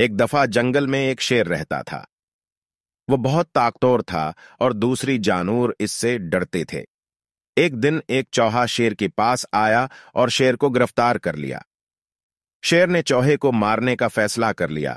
एक दफा जंगल में एक शेर रहता था वो बहुत ताकतोर था और दूसरी जानूर इससे डरते थे एक दिन एक चौहा शेर के पास आया और शेर को गिरफ्तार कर लिया शेर ने चौहे को मारने का फैसला कर लिया